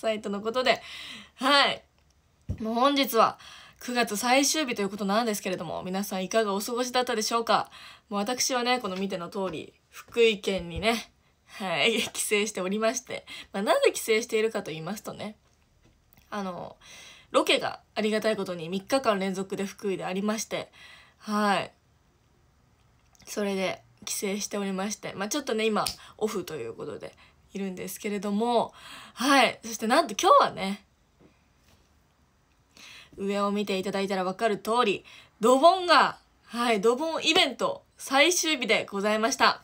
サイトのことで、はい。もう本日は9月最終日ということなんですけれども、皆さんいかがお過ごしだったでしょうかもう私はね、この見ての通り、福井県にね、はい、帰省しておりまして、まあ、なぜ帰省しているかと言いますとね、あの、ロケがありがたいことに3日間連続で福井でありまして、はい。それで帰省しておりまして、まあ、ちょっとね、今、オフということで、いるんですけれどもはいそしてなんと今日はね上を見ていただいたら分かる通りドボンがはいドボンイベント最終日でございました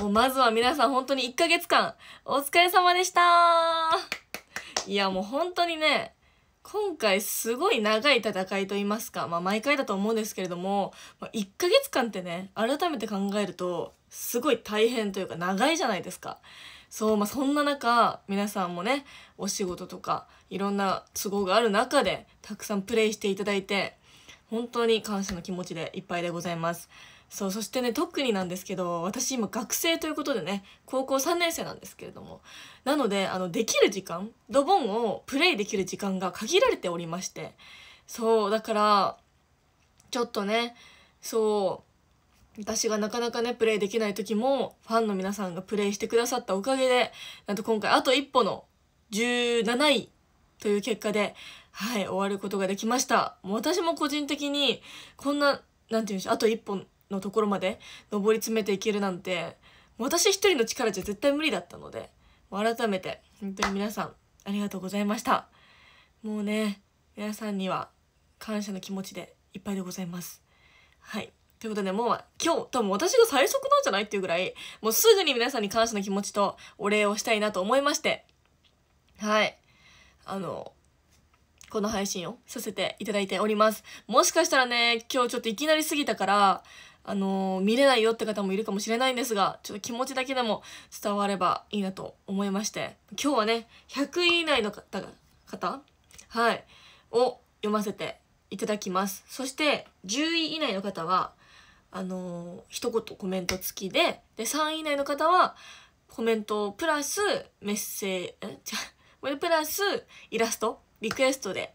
もうまずは皆さん本当に1ヶ月間お疲れ様でしたいやもう本当にね今回すごい長い戦いと言いますか、まあ、毎回だと思うんですけれども、まあ、1ヶ月間ってね改めて考えるとすごい大変というか長いじゃないですか。そうまあ、そんな中皆さんもねお仕事とかいろんな都合がある中でたくさんプレイしていただいて本当に感謝の気持ちでいっぱいでございます。そうそしてね特になんですけど私今学生ということでね高校3年生なんですけれどもなのであのできる時間ドボンをプレイできる時間が限られておりましてそうだからちょっとねそう私がなかなかねプレイできない時もファンの皆さんがプレイしてくださったおかげでなんと今回あと一歩の17位という結果ではい終わることができましたもう私も個人的にこんな何て言うんでしょうあと一歩のところまで上り詰めていけるなんて私一人の力じゃ絶対無理だったので改めて本当に皆さんありがとうございましたもうね皆さんには感謝の気持ちでいっぱいでございますはいということでもう今日多分私が最速なんじゃないっていうぐらいもうすぐに皆さんに感謝の気持ちとお礼をしたいなと思いましてはいあのこの配信をさせていただいております。もしかしたらね、今日ちょっといきなり過ぎたから、あのー、見れないよって方もいるかもしれないんですがちょっと気持ちだけでも伝わればいいなと思いまして今日はね100位以内の方方はいを読ませていただきますそして10位以内の方はあのー、一言コメント付きでで3位以内の方はコメントプラスメッセージプラスイラストリクエストで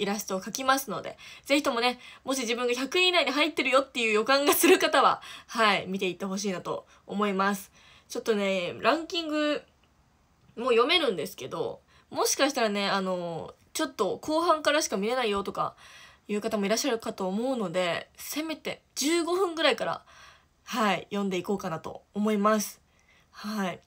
イラストを描きますので、ぜひともね、もし自分が100位以内に入ってるよっていう予感がする方は、はい、見ていってほしいなと思います。ちょっとね、ランキング、も読めるんですけど、もしかしたらね、あの、ちょっと後半からしか見れないよとか、いう方もいらっしゃるかと思うので、せめて15分ぐらいから、はい、読んでいこうかなと思います。はい。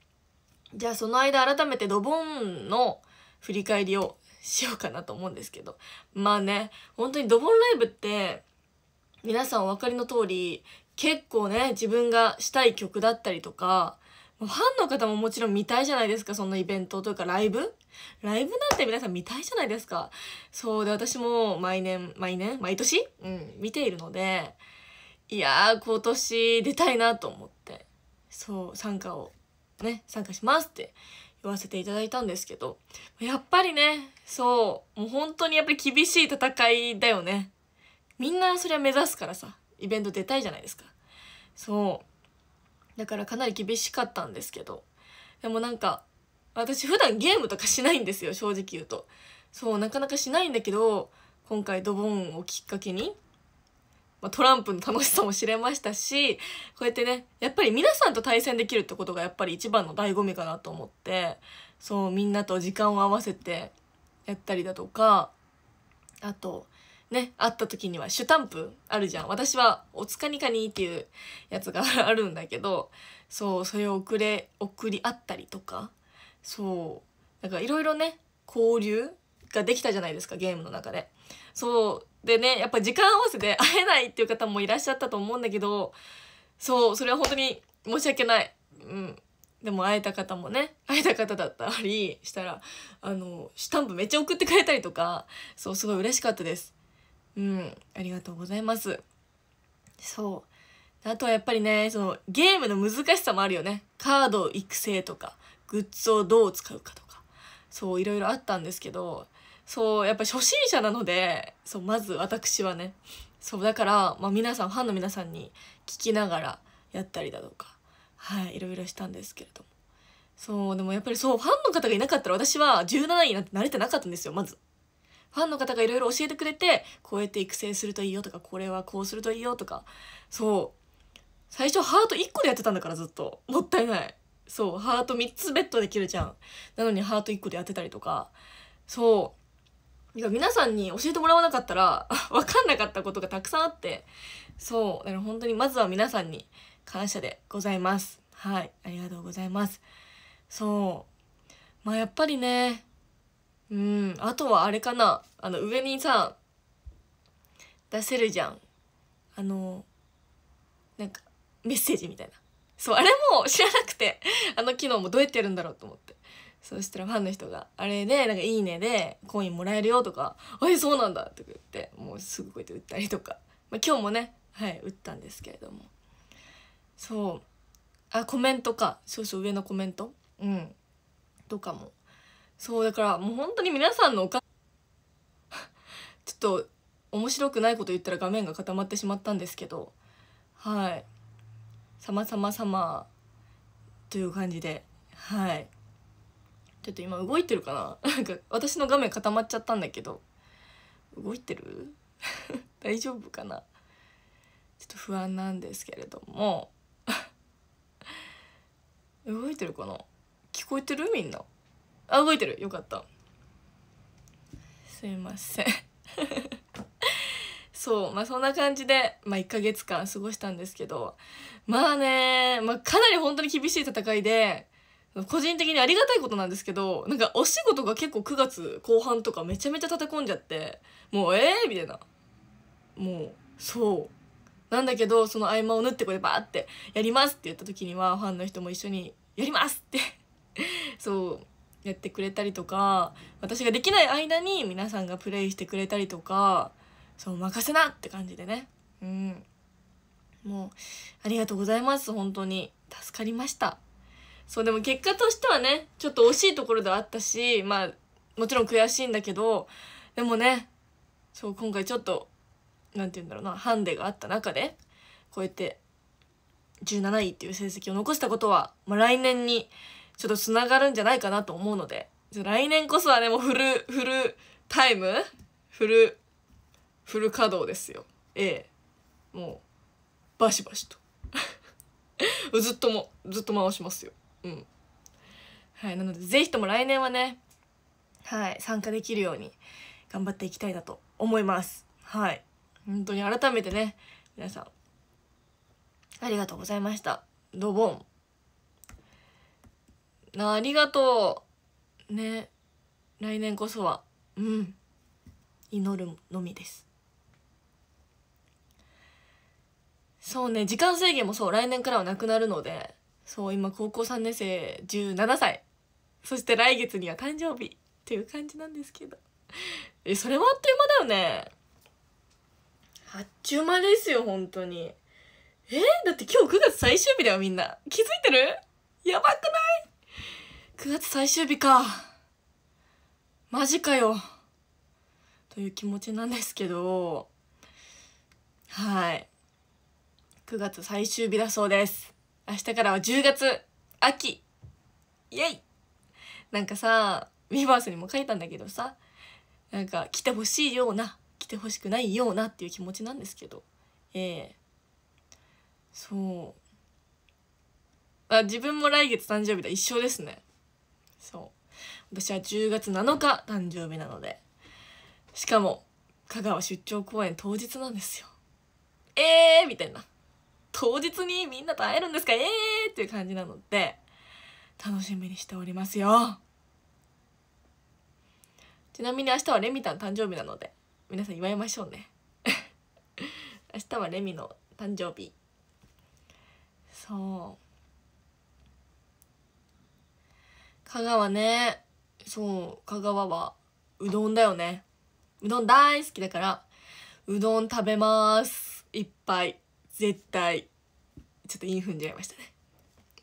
じゃあその間改めてドボンの振り返りをしようかなと思うんですけどまあね本当にドボンライブって皆さんお分かりの通り結構ね自分がしたい曲だったりとかファンの方ももちろん見たいじゃないですかそのイベントというかライブライブなんて皆さん見たいじゃないですかそうで私も毎年毎年毎年うん見ているのでいや今年出たいなと思ってそう参加をね参加しますって言わせていただいたんですけどやっぱりねそうもう本当にやっぱり厳しい戦いだよねみんなそれは目指すからさイベント出たいじゃないですかそうだからかなり厳しかったんですけどでもなんか私普段ゲームとかしないんですよ正直言うとそうなかなかしないんだけど今回ドボンをきっかけに、まあ、トランプの楽しさも知れましたしこうやってねやっぱり皆さんと対戦できるってことがやっぱり一番の醍醐味かなと思ってそうみんなと時間を合わせてやったりだとかあとね会った時にはシュタンプあるじゃん私は「おつかにかに」っていうやつがあるんだけどそうそれを送れ送り合ったりとかそうなんかいろいろね交流ができたじゃないですかゲームの中で。そうでねやっぱ時間合わせで会えないっていう方もいらっしゃったと思うんだけどそうそれは本当に申し訳ない。うん、でも会えた方もね会えた方だったりしたらあのスタンプめっちゃ送ってくれたりとかそうすごい嬉しかったですうんありがとうございますそうあとはやっぱりねそのゲームの難しさもあるよねカード育成とかグッズをどう使うかとかそういろいろあったんですけどそうやっぱ初心者なのでそうまず私はねそうだから、まあ、皆さんファンの皆さんに聞きながらやったりだとかはいいろいろしたんですけれどもそうでもやっぱりそうファンの方がいなかったら私は17になんて慣れてなかったんですよまず。ファンの方がいろいろ教えてくれてこうやって育成するといいよとかこれはこうするといいよとかそう最初ハート1個でやってたんだからずっともったいないそうハート3つベッドできるじゃんなのにハート1個でやってたりとかそう皆さんに教えてもらわなかったら分かんなかったことがたくさんあってそうだから本当にまずは皆さんに感謝でございます。はい、ありがとうございます。そう。まあやっぱりね、うん、あとはあれかな。あの、上にさ、出せるじゃん。あの、なんか、メッセージみたいな。そう、あれも知らなくて、あの機能もどうやってやるんだろうと思って。そしたらファンの人が、あれで、なんかいいねで、コインもらえるよとか、あれそうなんだとか言って、もうすぐこうやって売ったりとか。まあ今日もね、はい、打ったんですけれども。そうあコメントか少々上のコメントうんとかもそうだからもう本当に皆さんのおか ちょっと面白くないこと言ったら画面が固まってしまったんですけどはい様々様という感じではいちょっと今動いてるかな なんか私の画面固まっちゃったんだけど動いてる 大丈夫かなちょっと不安なんですけれども動いてるかな聞こえてるみんなあ動いてるよかったすいません そうまあそんな感じで、まあ、1ヶ月間過ごしたんですけどまあね、まあ、かなり本当に厳しい戦いで個人的にありがたいことなんですけどなんかお仕事が結構9月後半とかめちゃめちゃ叩き込んじゃってもうええー、みたいなもうそうなんだけどその合間を縫ってこれバーってやりますって言った時にはファンの人も一緒にやりますって そうやってくれたりとか私ができない間に皆さんがプレイしてくれたりとかそう任せなって感じでねうんもうありがとうございます本当に助かりましたそうでも結果としてはねちょっと惜しいところではあったしまあもちろん悔しいんだけどでもねそう今回ちょっとんて言うんだろうなハンデがあった中でこうやって17位っていう成績を残したことは、まあ、来年にちょっとつながるんじゃないかなと思うので来年こそはねもうフルフルタイムフルフル稼働ですよ A もうバシバシと ずっともずっと回しますようんはいなので是非とも来年はねはい参加できるように頑張っていきたいなと思いますはい本当に改めてね皆さんありがとうございましたドボンありがとうね来年こそはうん祈るのみですそうね時間制限もそう来年からはなくなるのでそう今高校3年生17歳そして来月には誕生日っていう感じなんですけどえそれはあっという間だよねあっちゅう間ですよ、本当に。えー、だって今日9月最終日だよ、みんな。気づいてるやばくない ?9 月最終日か。マジかよ。という気持ちなんですけど、はい。9月最終日だそうです。明日からは10月、秋。イェイなんかさ、ウバースにも書いたんだけどさ、なんか来てほしいようなってほしくないようなっていう気持ちなんですけどええー、そうあ自分も来月誕生日だ一緒ですねそう私は10月7日誕生日なのでしかも香川出張公演当日なんですよえーみたいな当日にみんなと会えるんですかえーっていう感じなので楽しみにしておりますよちなみに明日はレミたん誕生日なので皆さん祝いましょうね 明日はレミの誕生日そう香川ねそう香川はうどんだよねうどん大好きだからうどん食べますいっぱい絶対ちょっとイン踏んじゃいましたね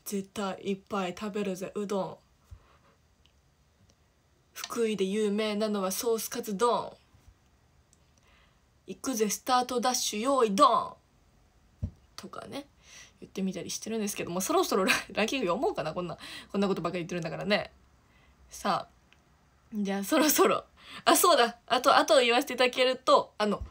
絶対いっぱい食べるぜうどん福井で有名なのはソースカツ丼行くぜスタートダッシュ用意ドン!」とかね言ってみたりしてるんですけどもそろそろ ランキング読もうかなこんなこんなことばっかり言ってるんだからねさあじゃあそろそろあそうだあとあと言わせていただけるとあの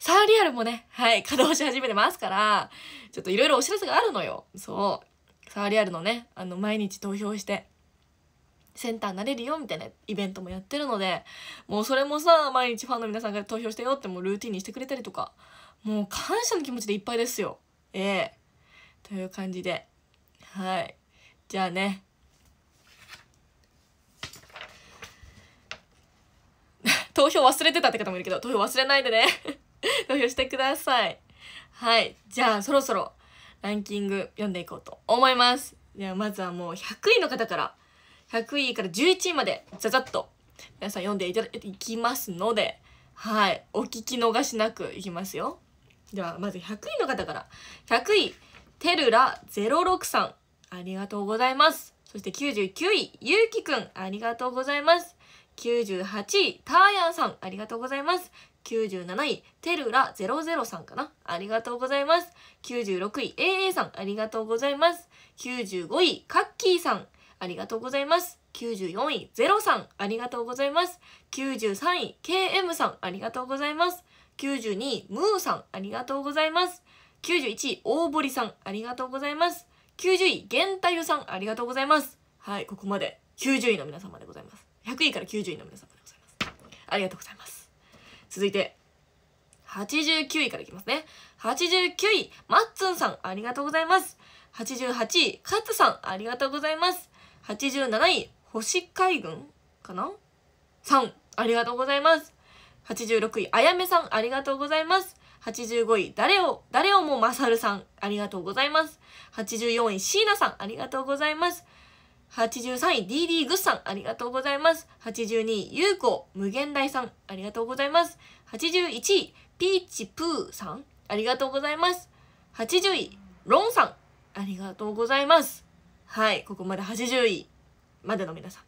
サーリアルもねはい稼働し始めてますからちょっといろいろお知らせがあるのよそうサーリアルのねあの毎日投票してセンターになれるよみたいなイベントもやってるのでもうそれもさ毎日ファンの皆さんが投票してよってもうルーティンにしてくれたりとかもう感謝の気持ちでいっぱいですよええー、という感じではいじゃあね 投票忘れてたって方もいるけど投票忘れないでね 投票してくださいはいじゃあそろそろランキング読んでいこうと思いますではまずはもう100位の方から100位から11位までざざっと皆さん読んでいただきますのではいお聞き逃しなくいきますよではまず100位の方から100位テルラ06さんありがとうございますそして99位ゆうきくんありがとうございます98位ターヤンさんありがとうございます97位テルラ00さんかなありがとうございます96位 AA さんありがとうございます95位カッキーさんありがとうございます。94位、ゼロさん、ありがとうございます。93位、KM さん、ありがとうございます。92位、ムーさん、ありがとうございます。91位、大堀さん、ありがとうございます。90位、源太夫さん、ありがとうございます。はい、ここまで90位の皆様でございます。100位から90位の皆様でございます。ありがとうございます。続いて、89位からいきますね。89位、マッツンさん、ありがとうございます。88位、カツさん、ありがとうございます。87位星海軍かなさんありがとうございます86位あやめさんありがとうございます85位誰を誰をもまさるさんありがとうございます84位椎名さんありがとうございます83位 DD グッさんありがとうございます82位ゆうこ無限大さんありがとうございます81位ピーチプーさんありがとうございます80位ロンさんありがとうございますはいここまで80位までの皆さん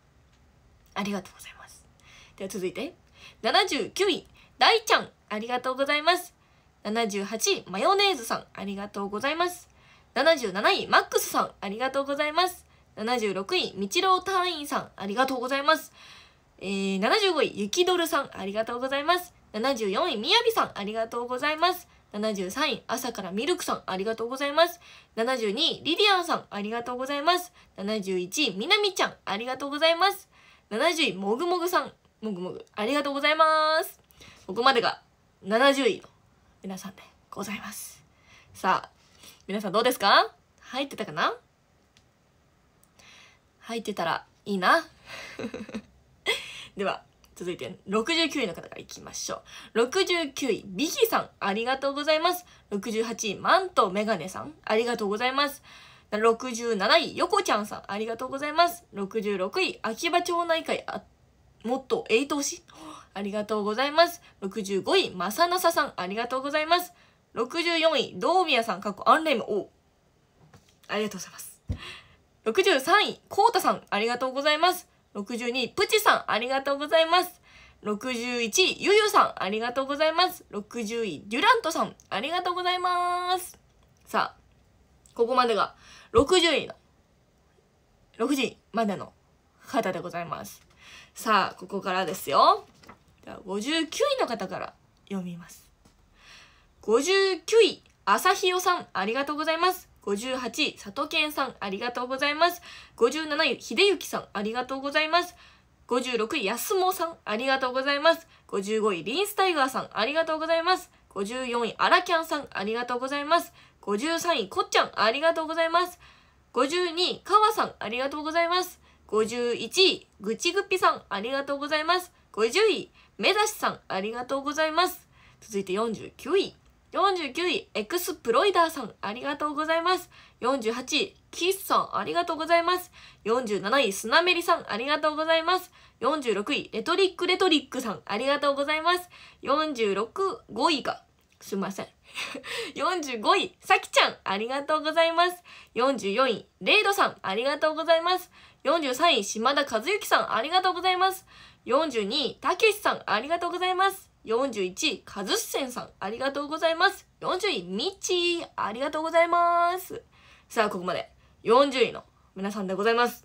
ありがとうございますでは続いて79位大ちゃんありがとうございます78位マヨネーズさんありがとうございます77位マックスさんありがとうございます76位みちろう隊員さんありがとうございます、えー、75位ゆきどるさんありがとうございます74位みやびさんありがとうございます73位、朝からミルクさん、ありがとうございます。72位、リリアンさん、ありがとうございます。71位、みなみちゃん、ありがとうございます。70位、もぐもぐさん、もぐもぐ、ありがとうございます。ここまでが70位の皆さんでございます。さあ、皆さんどうですか入ってたかな入ってたらいいな。では。続いて69位の方からいきましょう。69位、ビヒさん、ありがとうございます。68位、マントメガネさん、ありがとうございます。67位、ヨコちゃんさん、ありがとうございます。66位、秋葉町内会、あもっと8推し、ありがとうございます。65位、まさなささん、ありがとうございます。64位、道宮さん、かっこアンレム、おありがとうございます。63位、こうたさん、ありがとうございます。62位、プチさん、ありがとうございます。61位、ゆゆさん、ありがとうございます。60位、デュラントさん、ありがとうございます。さあ、ここまでが60位の、6時までの方でございます。さあ、ここからですよ。では59位の方から読みます。59位、朝日よさん、ありがとうございます。58位佐藤健さんありがとうございます57位秀幸さんありがとうございます56位安もさんありがとうございます55位リンスタイガーさんありがとうございます54位アラキャンさんありがとうございます53位こっちゃんありがとうございます52位かわさんありがとうございます51位ぐちぐっぴさんありがとうございます50位目指しさんありがとうございます続いて49位49位、エクスプロイダーさん、ありがとうございます。48位、キッさん、ありがとうございます。47位、スナメリさん、ありがとうございます。46位、レトリックレトリックさん、ありがとうございます。46、5位が、すいません。45 位、さきちゃん、ありがとうございます。44位、レイドさん、ありがとうございます。43位、島田和幸さん、ありがとうございます。42位、たけしさん、ありがとうございます。41位、カズッセンさん、ありがとうございます。40位、ミッチー、ありがとうございます。さあ、ここまで、40位の皆さんでございます。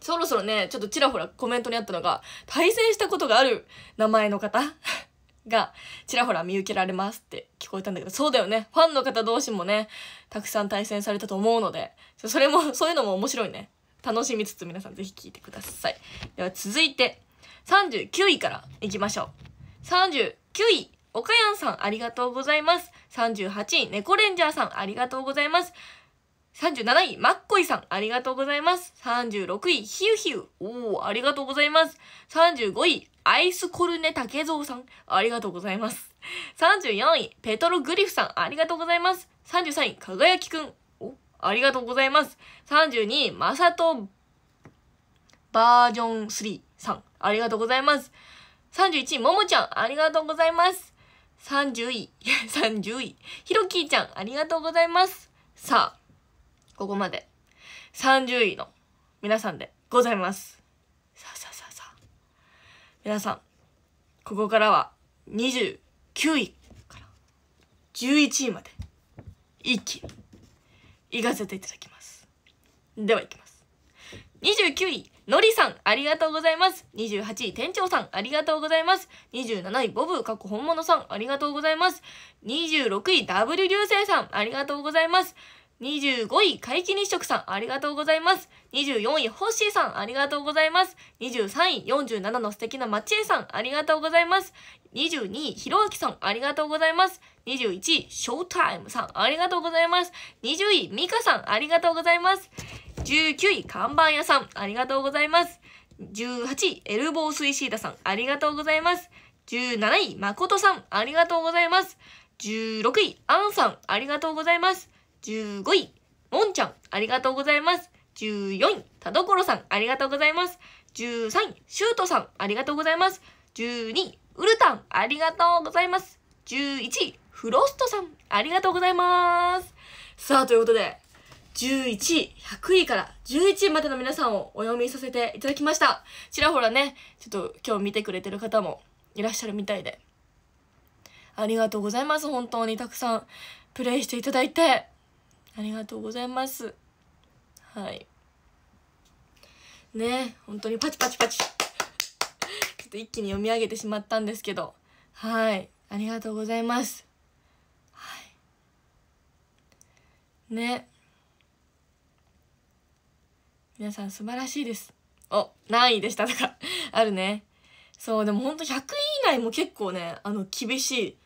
そろそろね、ちょっとちらほらコメントにあったのが、対戦したことがある名前の方 が、ちらほら見受けられますって聞こえたんだけど、そうだよね。ファンの方同士もね、たくさん対戦されたと思うので、それも、そういうのも面白いね。楽しみつつ皆さんぜひ聞いてください。では続いて、39位からいきましょう。39位、岡かさん、ありがとうございます。38位、猫レンジャーさん、ありがとうございます。37位、マッコイさん、ありがとうございます。36位、ヒュヒュ、おー、ありがとうございます。35位、アイスコルネゾ蔵さん、ありがとうございます。34位、ペトログリフさん、ありがとうございます。33位、輝きくん、お、ありがとうございます。32位、マサトバージョン3さん、ありがとうございます。31位、ももちゃん、ありがとうございます。30位、30 位、ひろきーちゃん、ありがとうございます。さあ、ここまで。30位の皆さんでございます。さあさあさあさあ。皆さん、ここからは29位から11位まで一気に行かせていただきます。では行きます。29位、のりさん、ありがとうございます。28位、店長さん、ありがとうございます。27位、ボブ、過去本物さん、ありがとうございます。26位、ダブル流星さん、ありがとうございます。25位、皆既日食さん、ありがとうございます。24位、ホッシーさん、ありがとうございます。23位、47の素敵な町江さん、ありがとうございます。22位、ひろあきさん、ありがとうございます。21位、ショータイムさん、ありがとうございます。20位、ミカさん、ありがとうございます。19位、看板屋さん、ありがとうございます。18位、エルボースイシータさん、ありがとうございます。17位、まことさん、ありがとうございます。16位、アンさん、ありがとうございます。15位、もんちゃん、ありがとうございます。14位、田所さん、ありがとうございます。13位、シュートさん、ありがとうございます。12位、ウルタン、ありがとうございます。11位、フロストさん、ありがとうございます。さあ、ということで、11位、100位から11位までの皆さんをお読みさせていただきました。ちらほらね、ちょっと今日見てくれてる方もいらっしゃるみたいで。ありがとうございます。本当にたくさんプレイしていただいて。ありがとうございますはいね本当にパチパチパチ ちょっと一気に読み上げてしまったんですけどはいありがとうございますはいね皆さん素晴らしいですお何位でしたとか あるねそうでも本当と100位以内も結構ねあの厳しい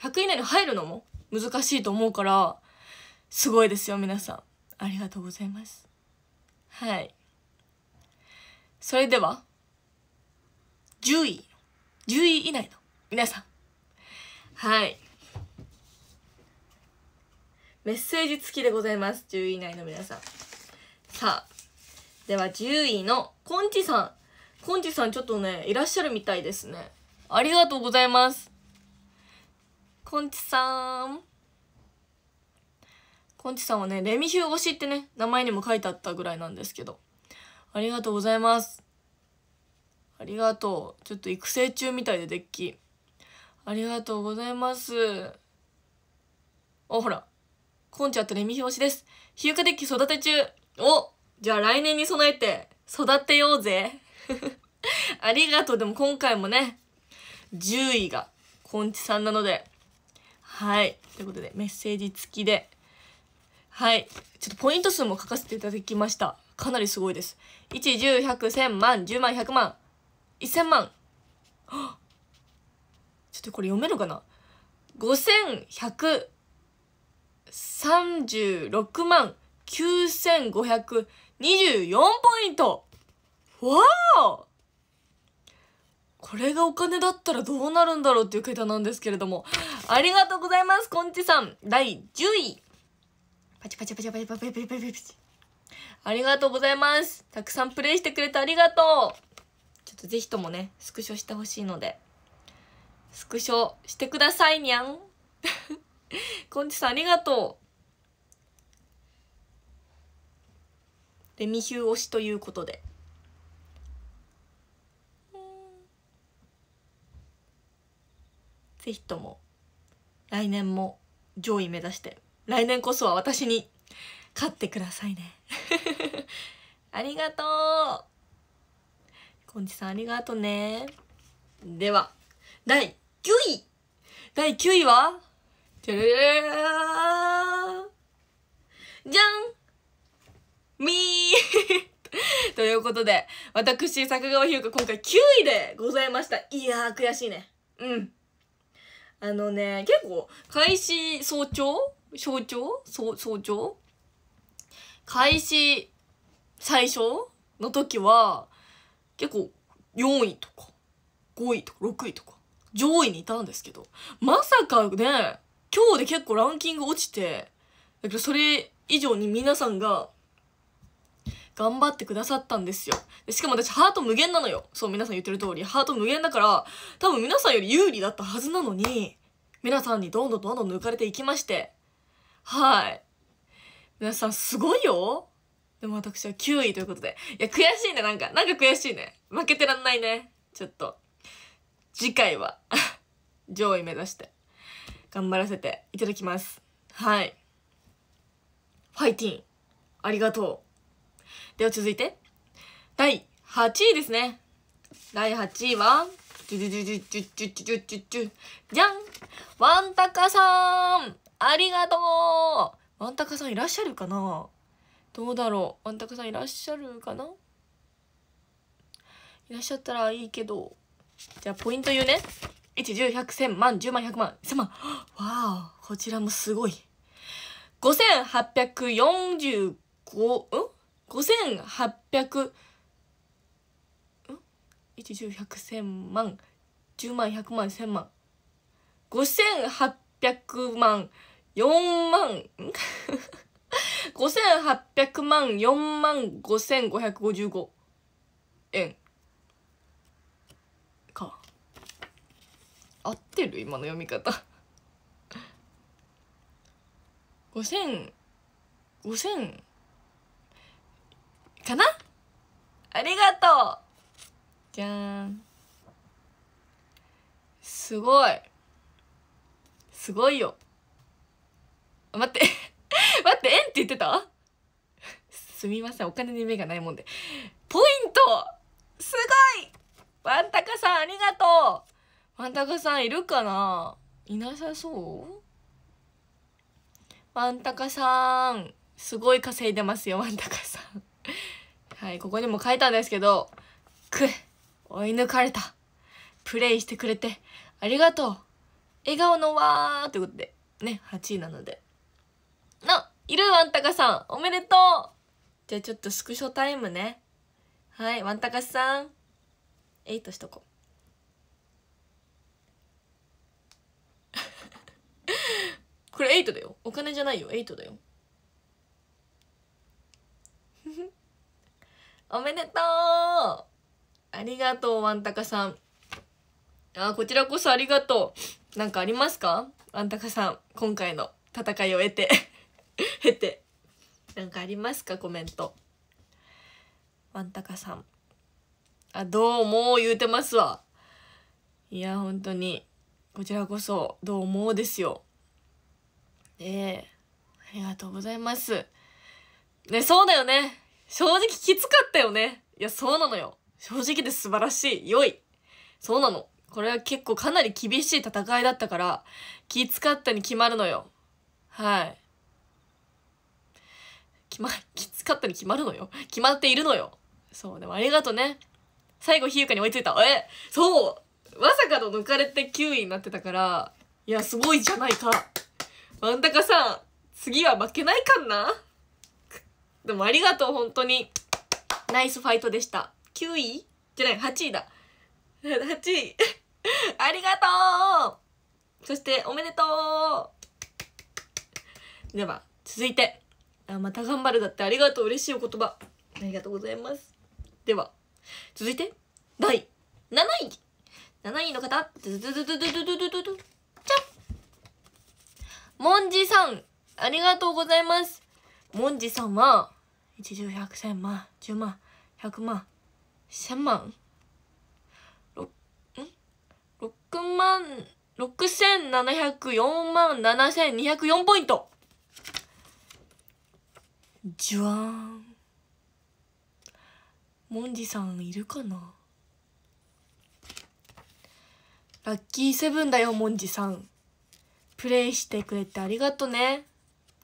100位以内に入るのも難しいと思うからすごいですよ皆さんありがとうございますはいそれでは10位10位以内の皆さんはいメッセージ付きでございます10位以内の皆さんさあでは10位のコンチさんコンチさんちょっとねいらっしゃるみたいですねありがとうございますコンチさんコンチさんはね、レミヒュー推しってね、名前にも書いてあったぐらいなんですけど。ありがとうございます。ありがとう。ちょっと育成中みたいでデッキ。ありがとうございます。お、ほら。コンチャとレミヒュー推しです。ヒューカデッキ育て中。おじゃあ来年に備えて育てようぜ。ありがとう。でも今回もね、10位がコンチさんなので。はい。ということで、メッセージ付きではいちょっとポイント数も書かせていただきましたかなりすごいです110100100万10万100万1000万ちょっとこれ読めるかな5136万9524ポイントわおこれがお金だったらどうなるんだろうっていう桁なんですけれどもありがとうございますこんちさん第10位パチパチパチパチパチパチパチパチありがとうございますたくさんプレイしてくれてありがとうちょっとぜひともねスクショしてほしいのでスクショしてくださいにゃんこんちさんありがとうレミヒュー推しということでぜひとも来年も上位目指して来年こそは私に勝ってくださいね ありがとうこんちさんありがとうねでは第9位第9位はじゃんみー ということで、私、作川優香今回9位でございました。いやー、悔しいね。うん。あのね、結構、開始早朝象徴象徴開始最初の時は結構4位とか5位とか6位とか上位にいたんですけどまさかね今日で結構ランキング落ちてだけどそれ以上に皆さんが頑張ってくださったんですよ。しかも私ハート無限なのよ。そう皆さん言ってる通りハート無限だから多分皆さんより有利だったはずなのに皆さんにどんどんどんどん抜かれていきましてはい皆さんすごいよでも私は9位ということでいや悔しいねなんかなんか悔しいね負けてらんないねちょっと次回は 上位目指して頑張らせていただきますはいファイティンありがとうでは続いて第8位ですね第8位はじゅじゅじゅじゅじゅじゅじゅじゅじゃんワンタカさんありがとうワンタカさんいらっしゃるかなどうだろうワンタカさんいらっしゃるかないらっしゃったらいいけど。じゃあ、ポイント言うね。1、10、100、1000万、10万、100万、1000万。わあ、こちらもすごい。5845、ん ?5800、ん ?1、10、100、1000万、10万、100万、1000万。5800万、4万5800 万4万5555円か合ってる今の読み方5000 5000かなありがとうじゃーんすごいすごいよ待って 待って円って言ってたすみませんお金に目がないもんでポイントすごいワンタカさんありがとうワンタカさんいるかないなさそうワンタカさんすごい稼いでますよワンタカさんはいここにも書いたんですけどく追い抜かれたプレイしてくれてありがとう笑顔のわーということでね8位なのでないるワンタカさんおめでとうじゃあちょっとスクショタイムねはいワンタカさんエイトしとこう これエイトだよお金じゃないよエイトだよ おめでとうありがとうワンタカさんあこちらこそありがとうなんかありますかワンタカさん今回の戦いを得て 経 て何かありますかコメントワンタカさんあどうも言うてますわいや本当にこちらこそどうもですよえありがとうございますねそうだよね正直きつかったよねいやそうなのよ正直で素晴らしい良いそうなのこれは結構かなり厳しい戦いだったからきつかったに決まるのよはい決ま、きつかったに決まるのよ。決まっているのよ。そう、でもありがとね。最後、ひゆかに追いついた。えそうまさかの抜かれて9位になってたから、いや、すごいじゃないか。真んかさん、次は負けないかんな。でもありがとう、本当に。ナイスファイトでした。9位じゃない、8位だ。8位。ありがとうそして、おめでとうでは、続いて。あまた頑張るだってありがとう嬉しいお言葉ありがとうございますでは続いて第7位7位の方ズズズズズズズズズズじゃんもんじさんありがとうございますもんじさんは一条百千万十万百0 0万1000万6万6704万7204ポイントジュワーンもんじさんいるかなラッキーセブンだよもんじさんプレイしてくれてありがとね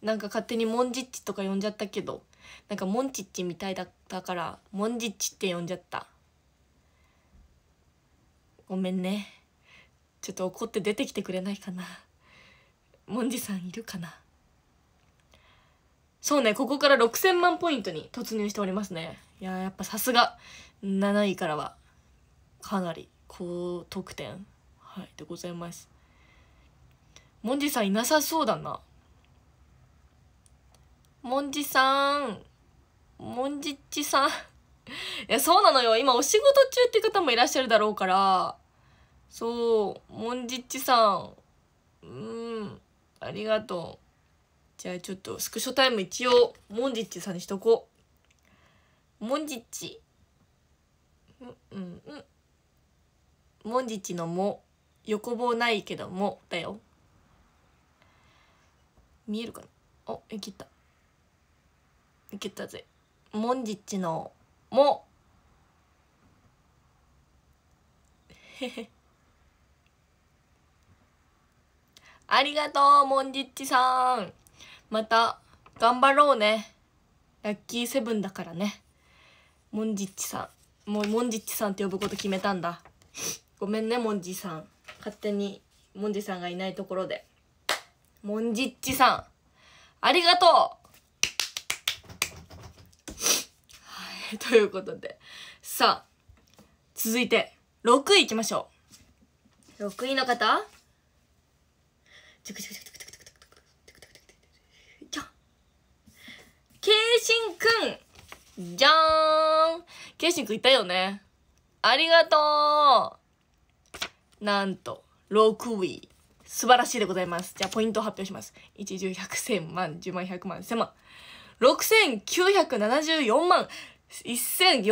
なんか勝手にもんじっちとか呼んじゃったけどなんかもんちっちみたいだったからもんじっちって呼んじゃったごめんねちょっと怒って出てきてくれないかなもんじさんいるかなそうねここから6000万ポイントに突入しておりますねいややっぱさすが7位からはかなり高得点、はい、でございますもんじさんいなさそうだなもんじさんもんじっちさん いやそうなのよ今お仕事中って方もいらっしゃるだろうからそうもんじっちさんうんありがとうじゃあちょっとスクショタイム一応モンジッチさんにしとこうモンジッチうんうんうんモンジッチの「も」横棒ないけどもだよ見えるかなおいけたいけたぜモンジッチの「も」へへありがとう、モンジッチさん。また頑張ろうねラッキーセブンだからねモンジッチさんもうモンジッチさんって呼ぶこと決めたんだごめんねモンジさん勝手にモンジさんがいないところでモンジッチさんありがとうはいということでさあ続いて6位いきましょう6位の方ちょくちょくちょくケイシンくんじゃーんケイシンくんいたよねありがとうなんと、6位。素晴らしいでございます。じゃあ、ポイントを発表します。一重百千万、十万百万、千万。6974万、1468ポイン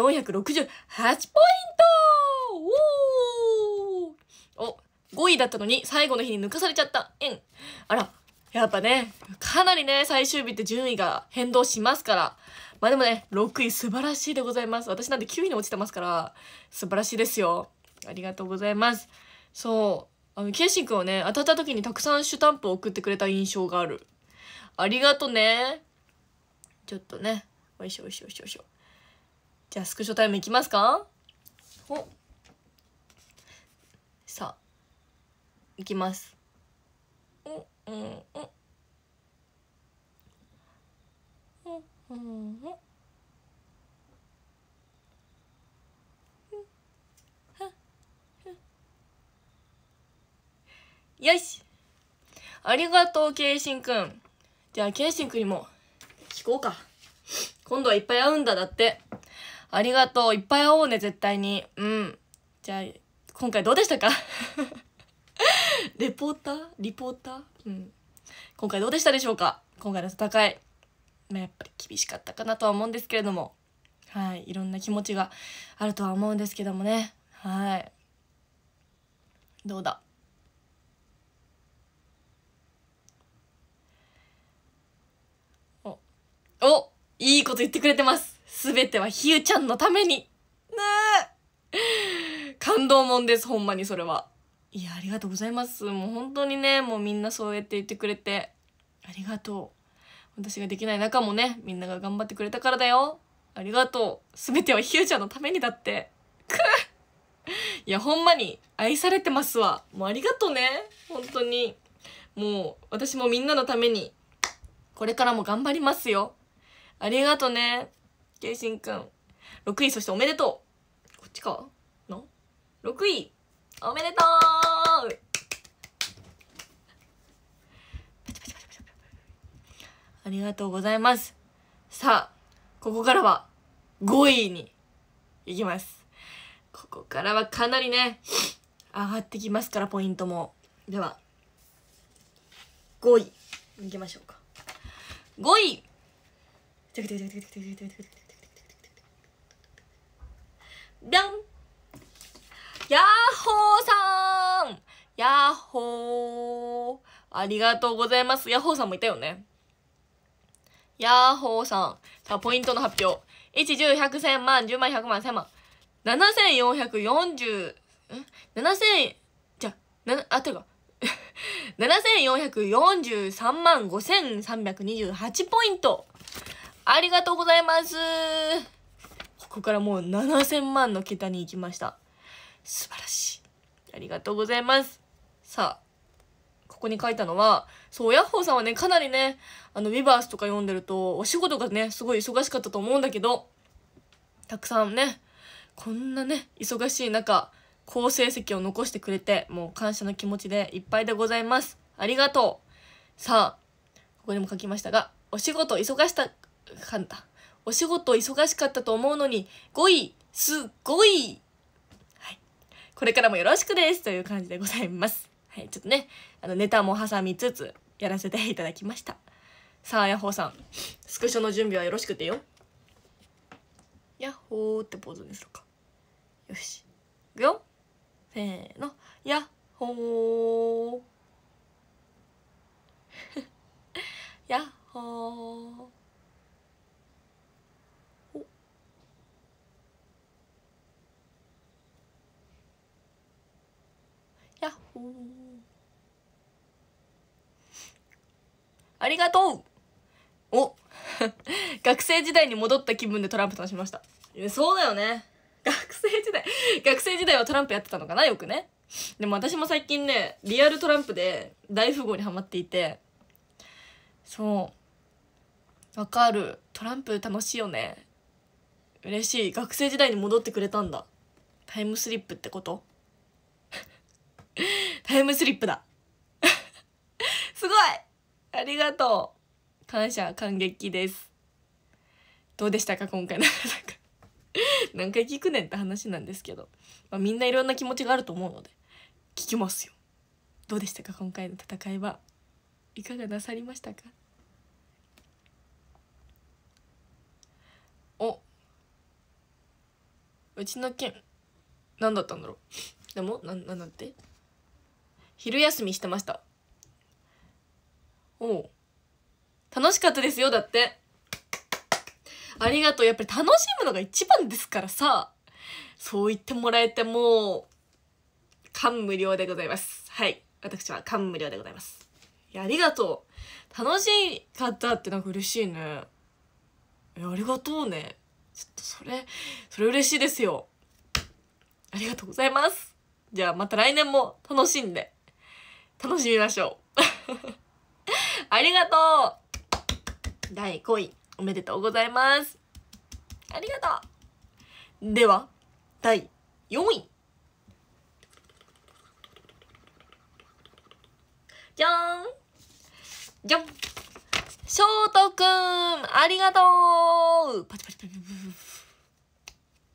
トおーお !5 位だったのに、最後の日に抜かされちゃった。えん。あら、やっぱね、かなりね、最終日って順位が変動しますから。まあでもね、6位素晴らしいでございます。私なんて9位に落ちてますから、素晴らしいですよ。ありがとうございます。そう。あの、ケイシン君はね、当たった時にたくさんシュタンプを送ってくれた印象がある。ありがとね。ちょっとね、よいしょよいしょよいしょ。じゃあ、スクショタイムいきますかおさあ、いきます。えん。えん。えん。よしありがとう、ケイシンくん。じゃあ、ケイシンくんにも聞こうか。今度はいっぱい会うんだ、だって。ありがとう。いっぱい会おうね、絶対に。うん。じゃあ、今回どうでしたかレポーターリポーターうん今回どうでしたでしょうか今回の戦い、まあ、やっぱり厳しかったかなとは思うんですけれどもはいいろんな気持ちがあるとは思うんですけどもねはいどうだおおいいこと言ってくれてます全てはひゆちゃんのためにねえ 感動もんですほんまにそれはいやありがとうございますもう本当にねもうみんなそうやって言ってくれてありがとう私ができない中もねみんなが頑張ってくれたからだよありがとう全てはひゅーちゃんのためにだってくっいやほんまに愛されてますわもうありがとうね本当にもう私もみんなのためにこれからも頑張りますよありがとうねけいしんくん6位そしておめでとうこっちかな6位おめでとうありがとうございますさあここからは5位にいきますここからはかなりね上がってきますからポイントもでは5位いきましょうか5位ダンヤッホーさんヤッホーありがとうございます。ヤッホーさんもいたよね。ヤッホーさん。さあ、ポイントの発表。1、10、100、1000万、10万、100万、1000万。7440、ん ?7000、じゃ、な、あ、てか、7443 万5328ポイントありがとうございますここからもう7000万の桁に行きました素晴らしいありがとうございますさあここに書いたのは、そう、ヤッホーさんはね、かなりね、あの、ウィバースとか読んでると、お仕事がね、すごい忙しかったと思うんだけど、たくさんね、こんなね、忙しい中、好成績を残してくれて、もう感謝の気持ちでいっぱいでございます。ありがとう。さあ、ここにも書きましたが、お仕事忙した、かんだ。お仕事忙しかったと思うのに、5位、すごいこれからもよろしくですという感じでございます。はい、ちょっとね、あのネタも挟みつつやらせていただきました。さあ、ヤッホーさん、スクショの準備はよろしくてよ。ヤッホーってポーズにするか。よし。いくよ。せーの。ヤッホー。ヤッホー。やっほーありがとうお 学生時代に戻った気分でトランプ楽しましたそうだよね学生時代 学生時代はトランプやってたのかなよくねでも私も最近ねリアルトランプで大富豪にはまっていてそうわかるトランプ楽しいよね嬉しい学生時代に戻ってくれたんだタイムスリップってこと タイムスリップだ すごいありがとう感謝感激ですどうでしたか今回の 何回聞くねんって話なんですけど、まあ、みんないろんな気持ちがあると思うので聞きますよどうでしたか今回の戦いはいかがなさりましたかおうちの件。何だったんだろうでもななんだって昼休みしてましたおう楽しかったですよだってありがとうやっぱり楽しむのが一番ですからさそう言ってもらえても感無量でございますはい私は感無量でございますいやありがとう楽しかったってなんか嬉しいねいやありがとうねちょっとそれそれ嬉しいですよありがとうございますじゃあまた来年も楽しんで楽しみましょう ありがとう第5位おめでとうございますありがとうでは第4位じゃんじゃん翔太くんありがとうパチパチパチパチ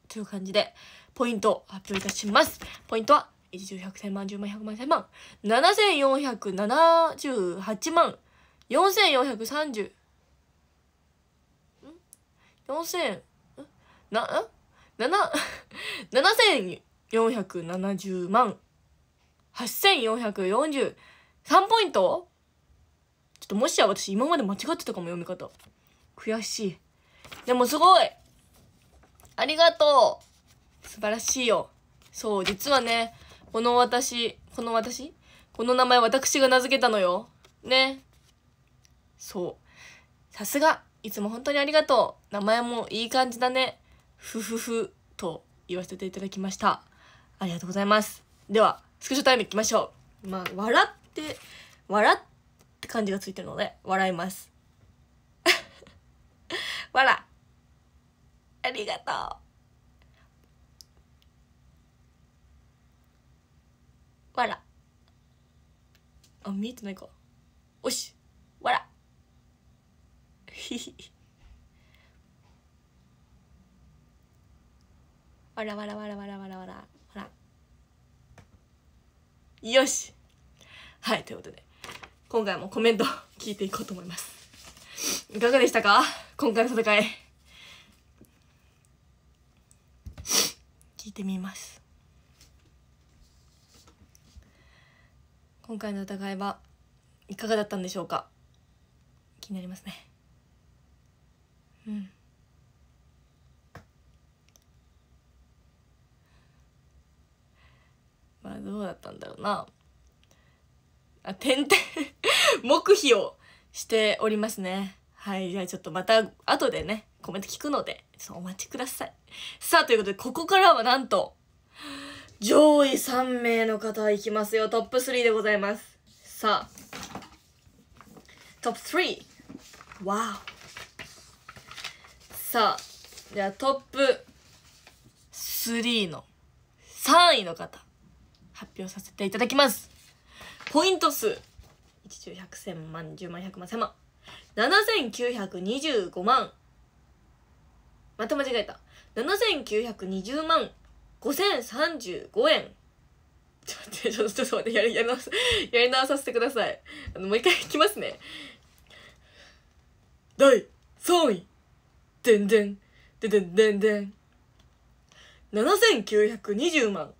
という感じでポイントを発表いたしますポイントは一兆百千万十万百万千万七千四百七十八万四千四百三十ん四千な七七千四百七十万八千四百四十三ポイントちょっともしや私今まで間違ってたかも読み方悔しいでもすごいありがとう素晴らしいよそう実はねこの私、この私この名前私が名付けたのよ。ね。そう。さすが。いつも本当にありがとう。名前もいい感じだね。ふふふ。と言わせていただきました。ありがとうございます。では、スクショタイムいきましょう。まあ、笑って、笑って感じがついてるので、笑います。笑。ありがとう。わらあ見えてないかおしわらひひ わらわらわらわらわらわらわらよしはいということで今回もコメント 聞いていこうと思いますいかがでしたか今回の戦い聞いてみます今回の疑いはいかがだったんでしょうか気になりますねうんまあどうだったんだろうなあ点々 黙秘をしておりますねはいじゃあちょっとまた後でねコメント聞くのでちょっとお待ちくださいさあということでここからはなんと上位3名の方いきますよトップ3でございますさあトップ3わおさあではトップ3の3位の方発表させていただきますポイント数1 1 0 0千万10万100万1000万7925万また間違えた7920万5035円 ちょっと待って、ちょっと待って、やり直す、やり直させてください。あの、もう一回いきますね。第3位。でんでん。ででんでんでん。7920万。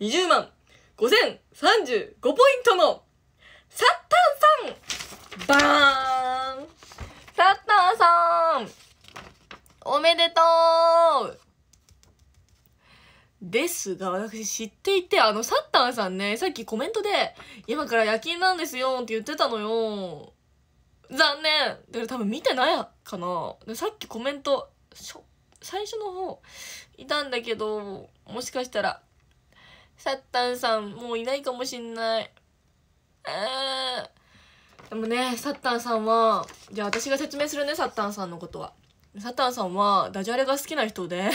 20 万。5035ポイントの、サッタンさんバーンサッタンさんおめでとうですが、私知っていて、あの、サッターさんね、さっきコメントで、今から夜勤なんですよって言ってたのよ。残念だから多分見てないかな。でさっきコメント、しょ、最初の方、いたんだけど、もしかしたら、サッタンさんもういないかもしんない。えー、でもね、サッタンさんは、じゃあ私が説明するね、サッタンさんのことは。サッタンさんは、ダジャレが好きな人で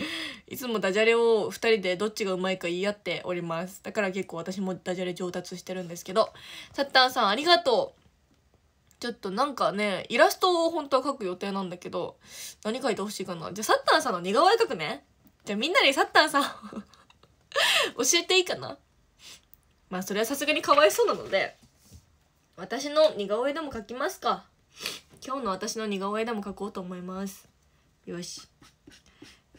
いつもダジャレを2人でどっちがうまいか言い合っておりますだから結構私もダジャレ上達してるんですけどサッタンさんありがとうちょっとなんかねイラストを本当は描く予定なんだけど何描いてほしいかなじゃあサッタンさんの似顔絵描くねじゃあみんなにサッタンさん 教えていいかなまあそれはさすがにかわいそうなので私の似顔絵でも描きますか今日の私の似顔絵でも描こうと思いますよし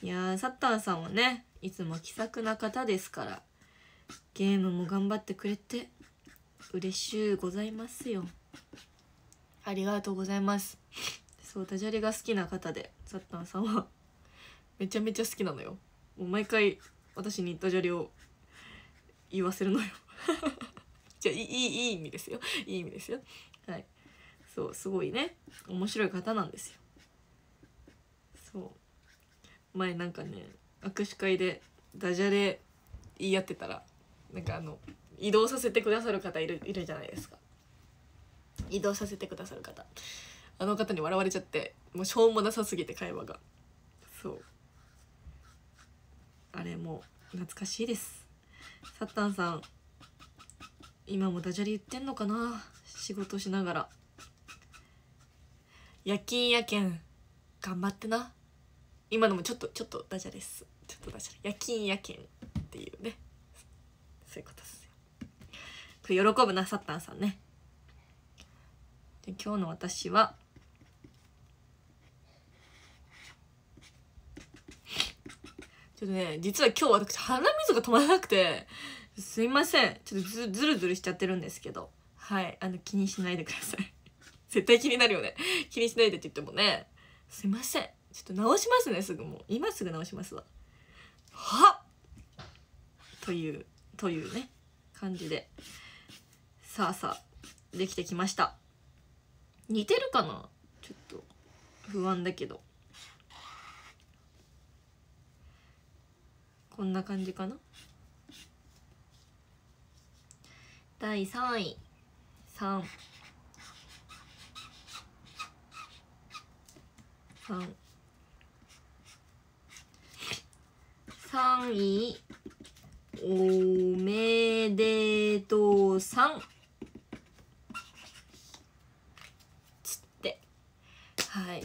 いやーサッタンさんはねいつも気さくな方ですからゲームも頑張ってくれて嬉しゅうございますよありがとうございますそうダジャレが好きな方でサッタンさんはめちゃめちゃ好きなのよもう毎回私にダジャレを言わせるのよ じゃあいいいい意味ですよいい意味ですよはいそうすごいね面白い方なんですよそう前なんかね握手会でダジャレ言い合ってたらなんかあの移動させてくださる方いるいるじゃないですか移動させてくださる方あの方に笑われちゃってもうしょうもなさすぎて会話がそうあれも懐かしいですサッタンさん今もダジャレ言ってんのかな仕事しながら夜勤やけん頑張ってな今のもちょっとちょっとダジャレですちょっとダジャレ夜勤夜勤っていうねそういうことですよ喜ぶなサッタンさんねで今日の私はちょっとね実は今日私鼻水が止まらなくてすいませんちょっとずずるずるしちゃってるんですけどはいあの気にしないでください絶対気になるよね気にしないでって言ってもねすいませんちょっと直しますねすぐもう今すぐ直しますわはっというというね感じでさあさあできてきました似てるかなちょっと不安だけどこんな感じかな第3位3 3さ位おめでとうさんつってはい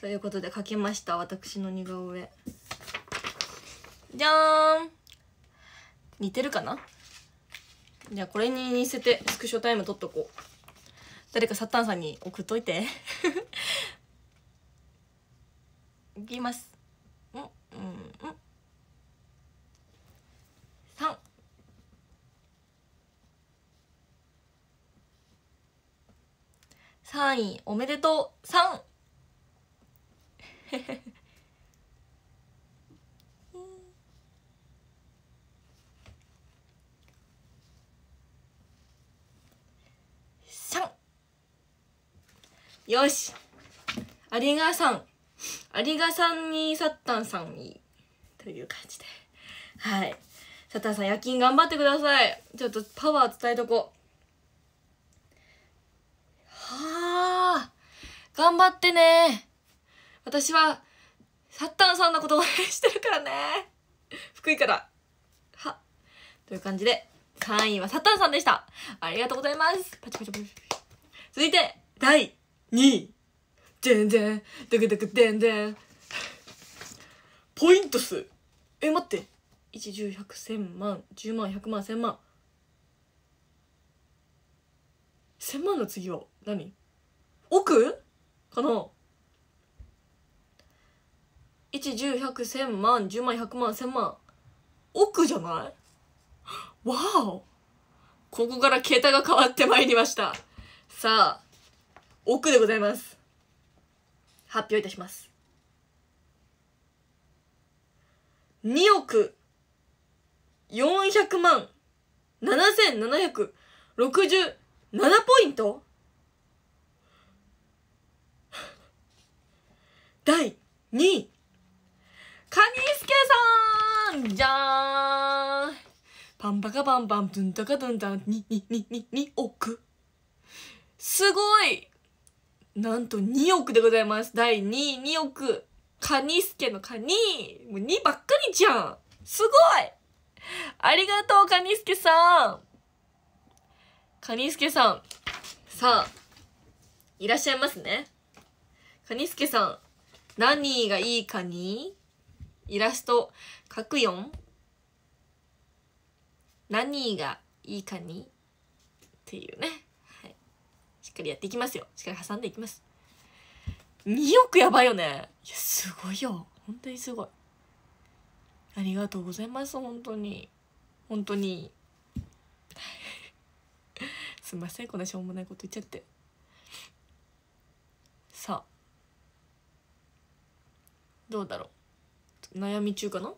ということで書きました私の似顔絵じゃーん似てるかなじゃあこれに似せてスクショタイム取っとこう誰かサタンさんに送っといていきますうんうんうん3三位おめでとう三。よしありがさんありがさんにサッタンさんにという感じではいサッタンさん夜勤頑張ってくださいちょっとパワー伝えとこはあ頑張ってね私はサッタンさんのこと応援してるからね福井からはという感じで3位はサッタンさんでしたありがとうございますパチパチパチ続いて第に、でんでん、ドクドクでんでん。ポイント数。え、待って。1、10、100、1000万、10万、100万、1000万。1000万の次は何億かな ?1101000 万10万100万1000万億じゃないわおここから桁が変わってまいりましたさあ億でございます発表いたします2億400万7767ポイント第2位カニスケさんじゃーんパンパカパンパンプゥンタカドゥンタンににににに億すごいなんと2億でございます。第2位、2億。カニスケのカニ。もう2ばっかりじゃん。すごいありがとう、カニスケさん。カニスケさん。さあ、いらっしゃいますね。カニスケさん。何がいいカニイラスト書くよん何がいいカニっていうね。っかりやっていきますよしっかり挟んでいきます2億やばいよねいやすごいよ本当にすごいありがとうございます本当に本当に すいませんこんなしょうもないこと言っちゃってさあどうだろう悩み中かな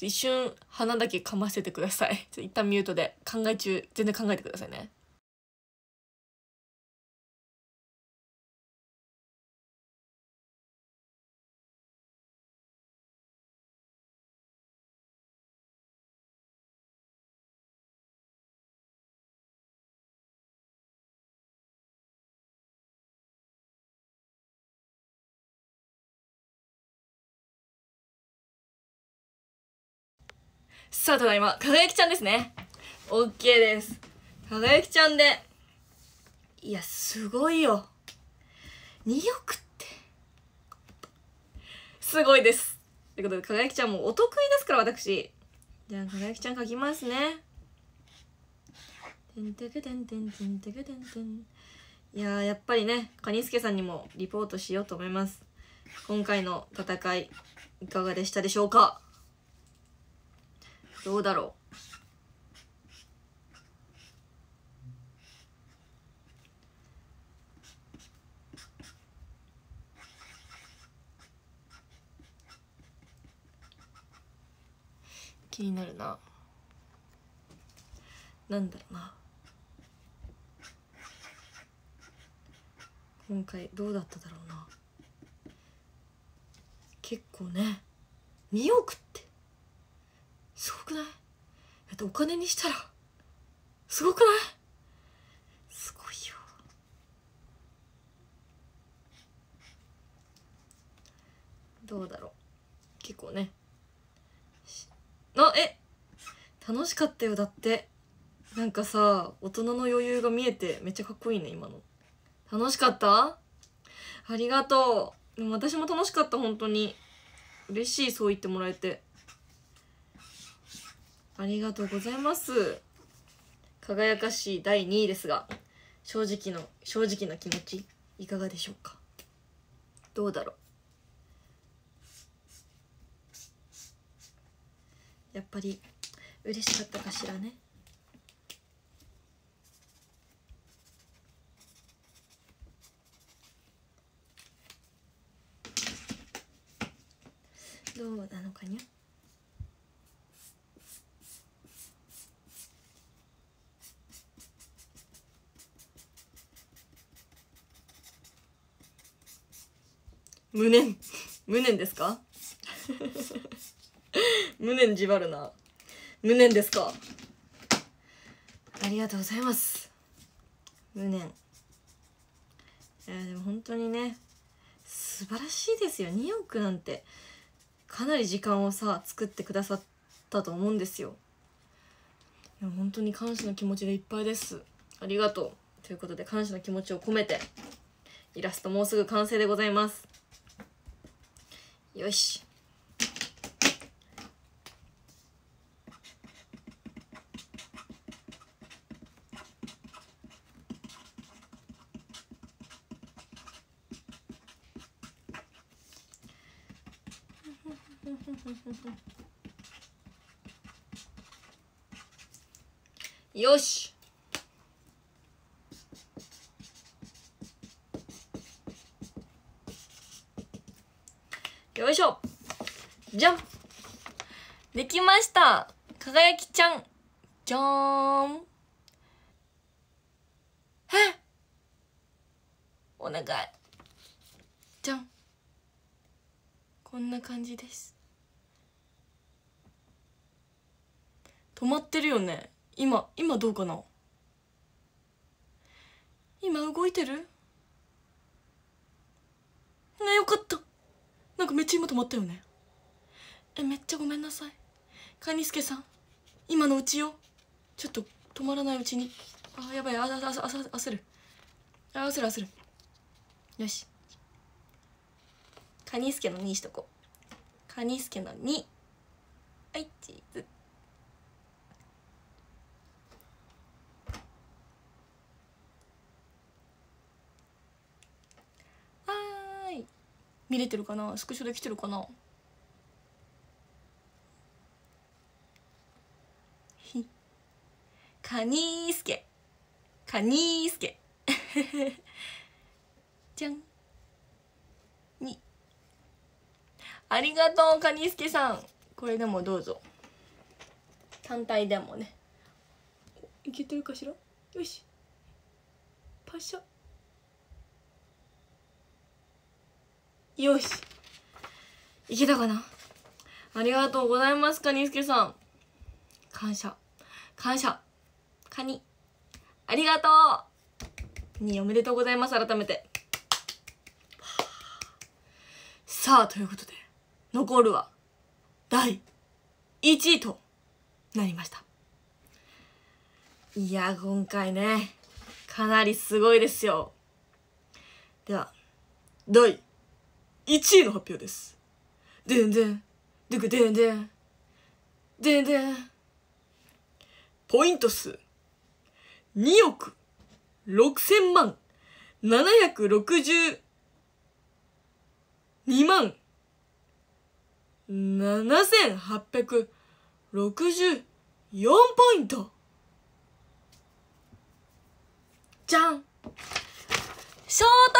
一瞬鼻だけかませてください一旦ミュートで考え中全然考えてくださいねさあ、ただいま、輝きちゃんですね。オッケーです。輝きちゃんで。いや、すごいよ。2億って。すごいです。ということで、輝きちゃんもお得意ですから、私。じゃあ、輝きちゃん書きますね。いややっぱりね、カニスケさんにもリポートしようと思います。今回の戦い、いかがでしたでしょうかどうだろう気になるななんだろうな今回どうだっただろうな結構ね2億ってすごくないだってお金にしたらすごくないすごいよどうだろう結構ねあえ楽しかったよだってなんかさ大人の余裕が見えてめっちゃかっこいいね今の楽しかったありがとうでも私も楽しかった本当に嬉しいそう言ってもらえてありがとうございます輝かしい第2位ですが正直の正直な気持ちいかがでしょうかどうだろうやっぱり嬉しかったかしらねどうなのかにゃ無念無念ですか無念じばるな無念ですかありがとうございます無念えやでも本当にね素晴らしいですよ2億なんてかなり時間をさ作ってくださったと思うんですよでも本当に感謝の気持ちでいっぱいですありがとうということで感謝の気持ちを込めてイラストもうすぐ完成でございますよし輝きちゃんじゃーんえお願いじゃんこんな感じです止まってるよね今今どうかな今動いてるねよかったなんかめっちゃ今止まったよねえめっちゃごめんなさいカニスケさん今のうちよちょっと止まらないうちにあやばいああああ焦るあ焦る焦るよしカニスケの2しとこうカニスケの2はいチーズはい見れてるかなスクショできてるかなカニースケカニースケ じゃんにありがとうカニスケさんこれでもどうぞ単体でもねいけてるかしらよしパシャよしいけたかなありがとうございますカニスケさん感謝感謝カニありがとうにおめでとうございます改めてさあということで残るは第1位となりましたいや今回ねかなりすごいですよでは第1位の発表ですでんでんでくでんでんでんでんポイント数2億6千万七万762万7864ポイントじゃん翔太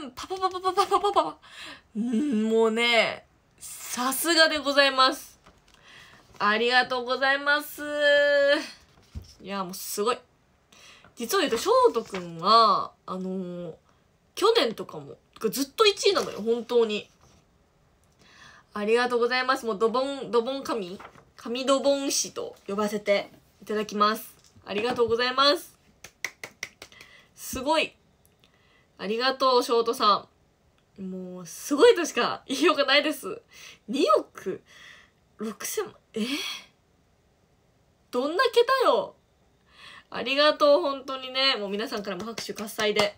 くんパパパパパパパパパもうね、さすがでございます。ありがとうございます。いやもうすごい実を言うと翔太くんはあのー、去年とかもずっと1位なのよ本当にありがとうございますもうドボンドボン神神ドボン師と呼ばせていただきますありがとうございますすごいありがとう翔太さんもうすごいとしか言いようがないです2億6000万えどんな桁よありがとう、本当にね。もう皆さんからも拍手喝采で。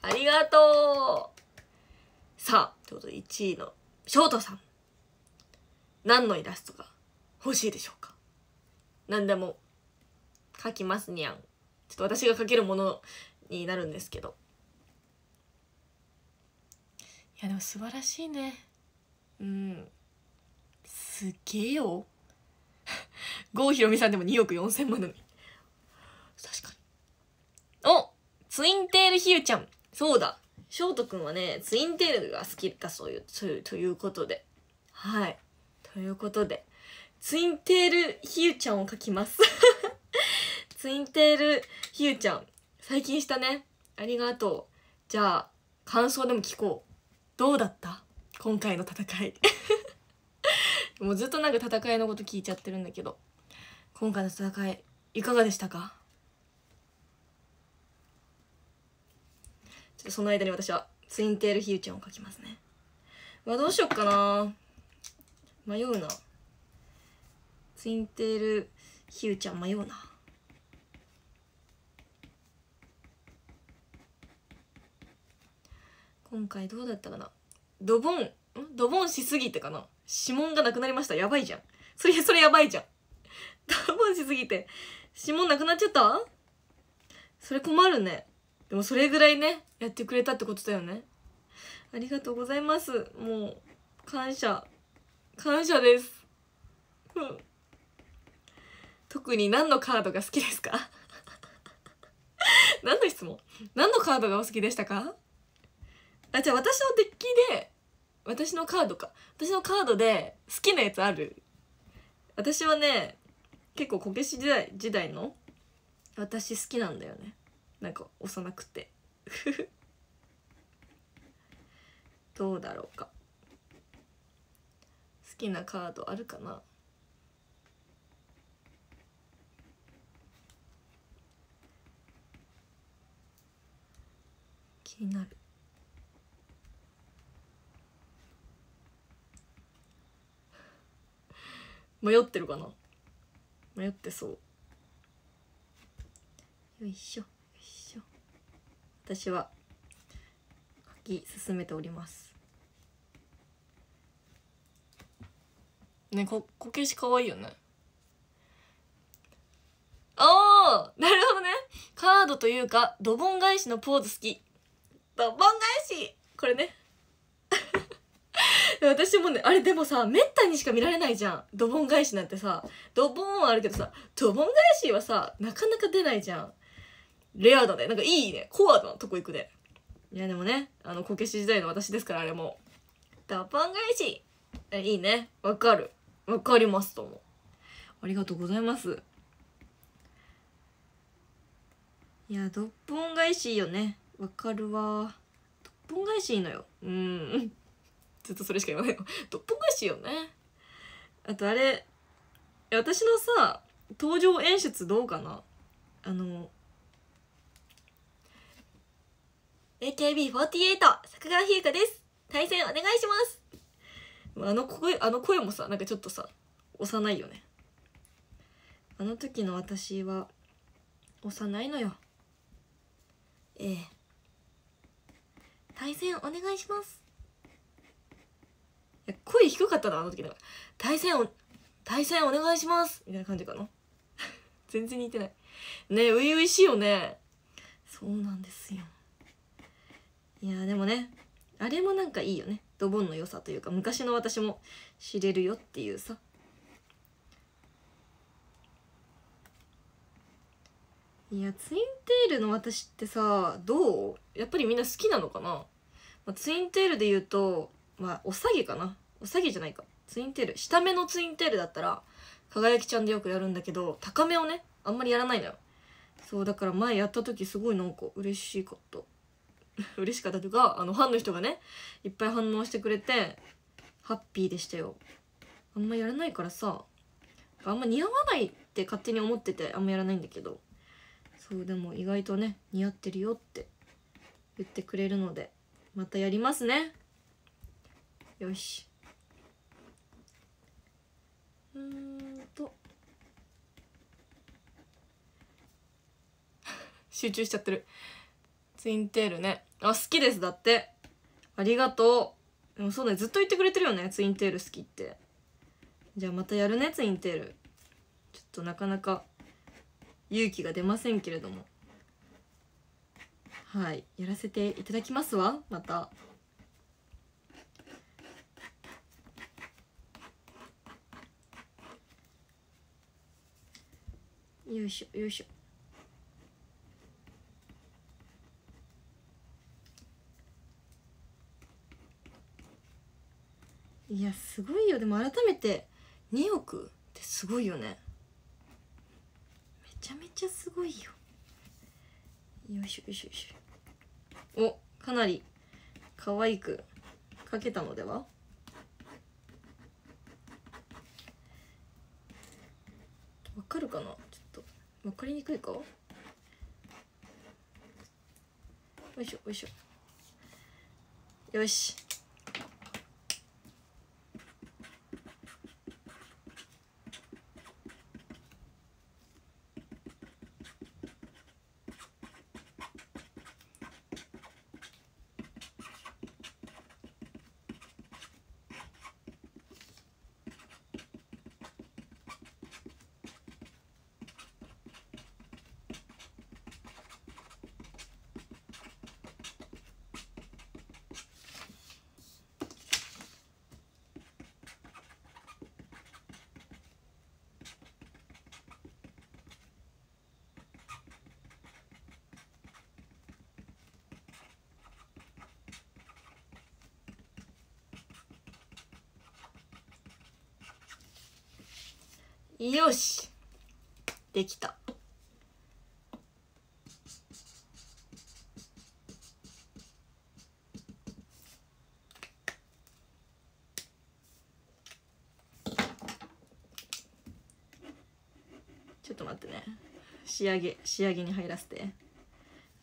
ありがとうさあ、ということで1位のートさん。何のイラストが欲しいでしょうか何でも書きますにゃん。ちょっと私が書けるものになるんですけど。いやでも素晴らしいね。うん。すげえよ。郷ひろみさんでも2億4千万なのに。確かに。おツインテールひゆちゃん。そうだ。翔太くんはね、ツインテールが好きだそういう、そういう、ということで。はい。ということで。ツインテールひゆちゃんを描きます ツインテールひゆちゃん。最近したね。ありがとう。じゃあ、感想でも聞こう。どうだった今回の戦い もうずっとなんか戦いのこと聞いちゃってるんだけど今回の戦いいかがでしたかちょっとその間に私はツインテールヒユちゃんを描きますね。まあどうしよっかな迷うな。ツインテールヒユちゃん迷うな。今回どうだったかなドボン、ドボンしすぎてかな指紋がなくなりました。やばいじゃん。それ、それやばいじゃん。ドボンしすぎて、指紋なくなっちゃったそれ困るね。でもそれぐらいねやってくれたってことだよねありがとうございますもう感謝感謝です 特に何のカードが好きですか 何の質問何のカードがお好きでしたかあじゃあ私のデッキで私のカードか私のカードで好きなやつある私はね結構こけし時代時代の私好きなんだよねなんか幼くて どうだろうか好きなカードあるかな気になる 迷ってるかな迷ってそうよいしょ私は書き進めておりますねここけし可愛いよねおおなるほどねカードというかドボン返しのポーズ好きドボン返しこれね 私もねあれでもさめったにしか見られないじゃんドボン返しなんてさドボンはあるけどさドボン返しはさなかなか出ないじゃんレアだね。なんかいいね。コアなとこ行くね。いやでもね、あの、こけし時代の私ですから、あれも。ダパン返しえ、いいね。わかる。わかりますと思う。ありがとうございます。いや、ドッポン返しいいよね。わかるわ。ドッポン返しいいのよ。うん。ずっとそれしか言わないよ。ドッポン返しいよね。あとあれ、私のさ、登場演出どうかなあの、AKB48 作画ひゆかです対戦お願いしますあの声あの声もさなんかちょっとさ幼いよねあの時の私は幼いのよええ対戦お願いしますいや声低かったなあの時なんか対戦を対戦お願いしますみたいな感じかな 全然似てないね初々しいよねそうなんですよいやでもねあれもなんかいいよねドボンの良さというか昔の私も知れるよっていうさいやツインテールの私ってさどうやっぱりみんな好きなのかな、まあ、ツインテールで言うとまあおさげかなおさげじゃないかツインテール下目のツインテールだったら輝きちゃんでよくやるんだけど高めをねあんまりやらないのよそうだから前やった時すごいなんか嬉しかった嬉しかったというかあのファンの人がねいっぱい反応してくれてハッピーでしたよあんまやらないからさあんま似合わないって勝手に思っててあんまやらないんだけどそうでも意外とね似合ってるよって言ってくれるのでまたやりますねよしうーんと 集中しちゃってるツインテールねあ好きですだってありがとうでもそうねずっと言ってくれてるよねツインテール好きってじゃあまたやるねツインテールちょっとなかなか勇気が出ませんけれどもはいやらせていただきますわまたよいしょよいしょいやすごいよでも改めて2億ってすごいよねめちゃめちゃすごいよよいしょよいしょよいしょおかなり可愛くかけたのではわかるかなちょっとわかりにくいかよいしょよいしょよしよしできたちょっと待ってね仕上げ仕上げに入らせて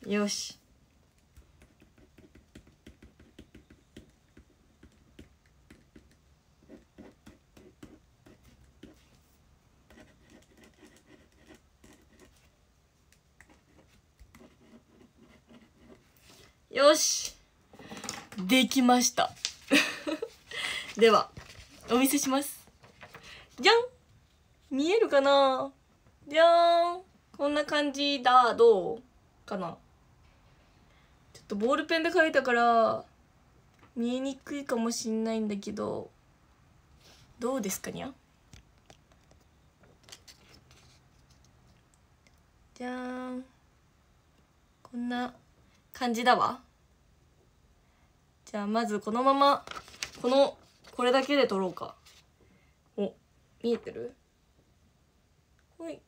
よしきました ではお見せしますじゃん見えるかなじゃんこんな感じだどうかなちょっとボールペンで書いたから見えにくいかもしんないんだけどどうですかにゃじゃんこんな感じだわじゃあまずこのままこのこれだけで撮ろうかお見えてるほい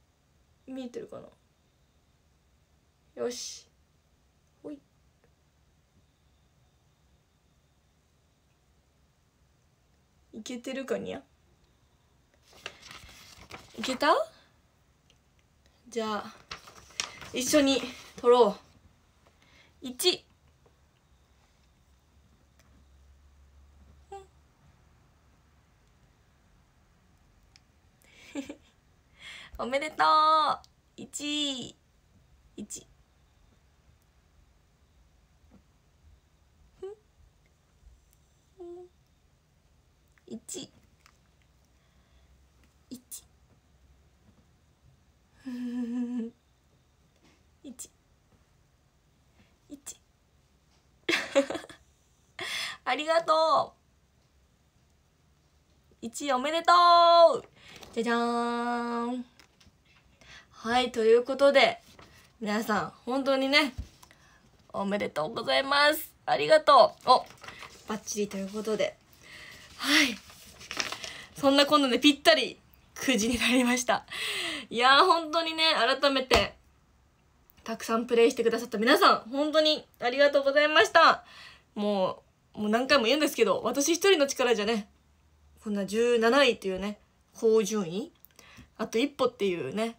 見えてるかなよしほいいけてるかにゃいけたじゃあ一緒に撮ろう1おめでとう !1 位 !1 1 1 1 1ありがとう1おめでとうじゃじゃーんはいということで皆さん本当にねおめでとうございますありがとうおバッチリということではいそんなこんなでぴったり9時になりましたいやー本当にね改めてたくさんプレイしてくださった皆さん本当にありがとうございましたもうもう何回も言うんですけど私一人の力じゃねこんな17位っていうね高順位あと一歩っていうね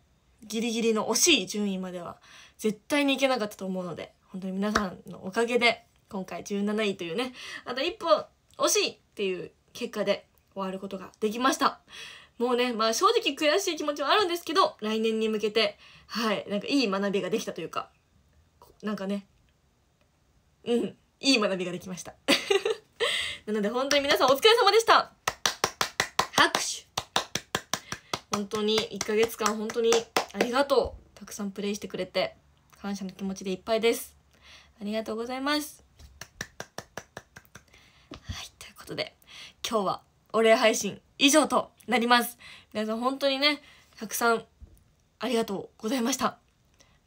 ギリギリの惜しい順位までは絶対にいけなかったと思うので本当に皆さんのおかげで今回17位というねあと一歩惜しいっていう結果で終わることができましたもうねまあ正直悔しい気持ちはあるんですけど来年に向けてはいなんかいい学びができたというかなんかねうんいい学びができました なので本当に皆さんお疲れ様でした拍手本当に1ヶ月間本当にありがとうたくさんプレイしてくれて感謝の気持ちでいっぱいですありがとうございますはいということで今日はお礼配信以上となります皆さん本当にねたくさんありがとうございました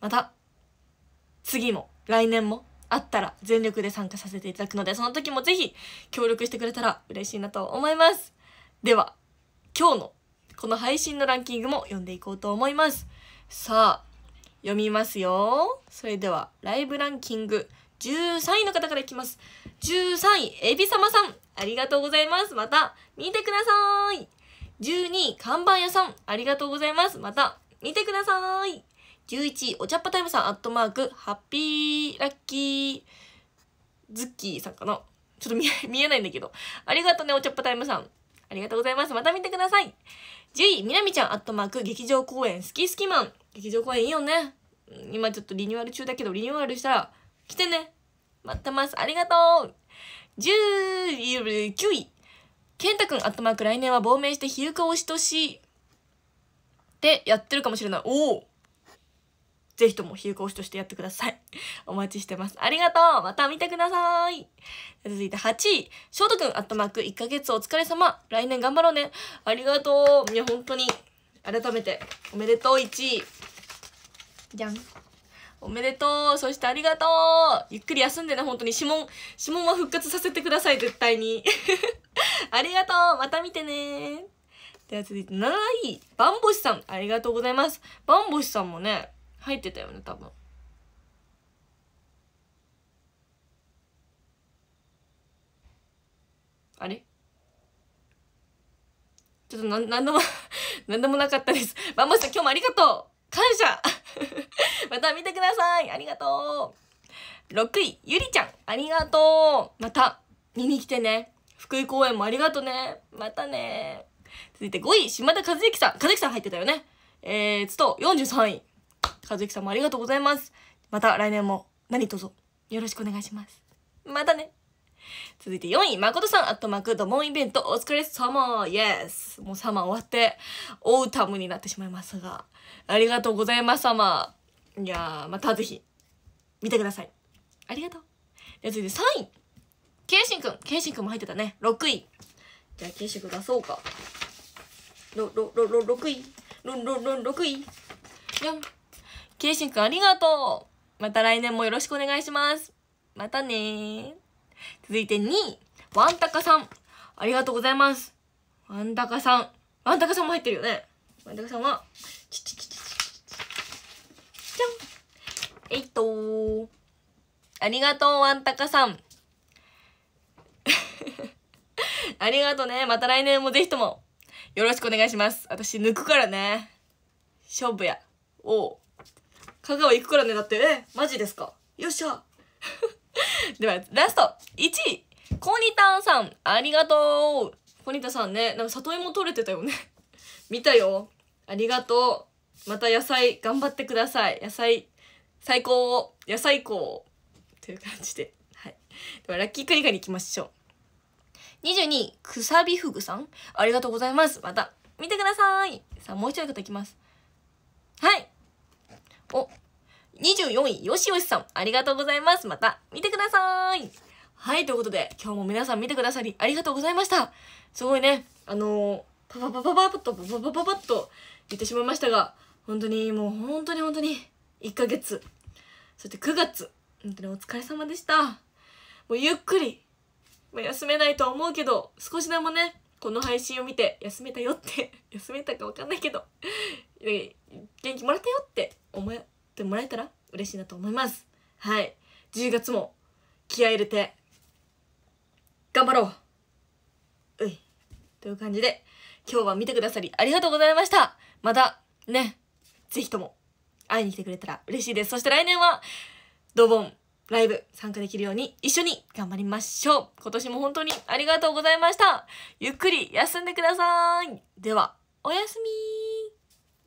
また次も来年もあったら全力で参加させていただくのでその時もぜひ協力してくれたら嬉しいなと思いますでは今日のこの配信のランキングも読んでいこうと思いますさあ、読みますよ。それでは、ライブランキング13位の方からいきます。13位、エビ様さん。ありがとうございます。また、見てください。12位、看板屋さん。ありがとうございます。また、見てください。11位、お茶っぱタイムさん、アットマーク、ハッピーラッキー、ズッキーさんかな。ちょっと見え 見えないんだけど。ありがとうね、お茶っぱタイムさん。ありがとうございます。また見てください。10位、みなみちゃん、アットマーク、劇場公演、好き好きマン。劇場公演いいよね今ちょっとリニューアル中だけどリニューアルしたら来てね待ってますありがとう19位健太くんアットマーク来年は亡命して比喩化をし年。しってやってるかもしれないおおぜひとも比喩講師としてやってください。お待ちしてます。ありがとうまた見てください続いて8位、翔太くん、アットマーク、1ヶ月お疲れ様来年頑張ろうねありがとういや、本当に、改めておめでとう1位じゃんおめでとうそしてありがとうゆっくり休んでね本当に指紋指紋は復活させてください絶対に ありがとうまた見てねでは続いて7位バンボシさんありがとうございますバンボシさんもね入ってたよね多分ちょっとな、なんでも なんでもなかったです。バンボさん、今日もありがとう感謝 また見てくださいありがとう !6 位、ゆりちゃんありがとうまた見に来てね福井公演もありがとねまたね続いて5位、島田和之さん和之さん入ってたよねえー、つと43位、和之さんもありがとうございますまた来年も何卒よろしくお願いしますまたね続いて4位、誠さん、アットマーク、ドモンイベント、お疲れ様、イエス。もう様終わって、オうタムになってしまいますが、ありがとうございます、様。いやまたぜひ、見てください。ありがとう。じゃ続いて3位、ケイシンくん。ケイシンくんも入ってたね。6位。じゃあ、ケイシンくん出そうか。ろ、ろ、ろ、ろ、6位。ろ、ろ、ろ、6位。4ケイシンくんありがとう。また来年もよろしくお願いします。またね続いて2位、ワンタカさん。ありがとうございます。ワンタカさん。ワンタカさんも入ってるよね。ワンタカさんは、ちちちちちじゃん。えいっとありがとう、ワンタカさん。ありがとうね。また来年もぜひとも、よろしくお願いします。私、抜くからね。勝負や。おう。香川行くからね。だって、え、マジですかよっしゃ。では、ラスト !1 位コニタンさんありがとうコニタさんね、なんか里芋取れてたよね。見たよ。ありがとう。また野菜頑張ってください。野菜、最高野菜高という感じで。はい。では、ラッキークリカに行きましょう。22位、くさびふぐさんありがとうございます。また、見てください。さあ、もう一人方いきます。はい。お、24位、よしよしさん、ありがとうございます。また見てください。はい、ということで、今日も皆さん見てくださりありがとうございました。すごいね、あのー、パパパパパッと、パパパパパッと言ってしまいましたが、本当にもう本当に本当に、1ヶ月、そして9月、本当にお疲れ様でした。もうゆっくり、まあ、休めないと思うけど、少しでもね、この配信を見て休めたよって 休めたかわかんないけど元気もらったよって思えってもらえたら嬉しいなと思いますはい10月も気合入れて頑張ろうういという感じで今日は見てくださりありがとうございましたまたね是非とも会いに来てくれたら嬉しいですそして来年はドボンライブ参加できるように一緒に頑張りましょう今年も本当にありがとうございましたゆっくり休んでくださいではおやすみ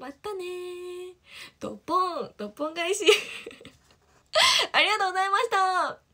またねドポンドポン返し ありがとうございました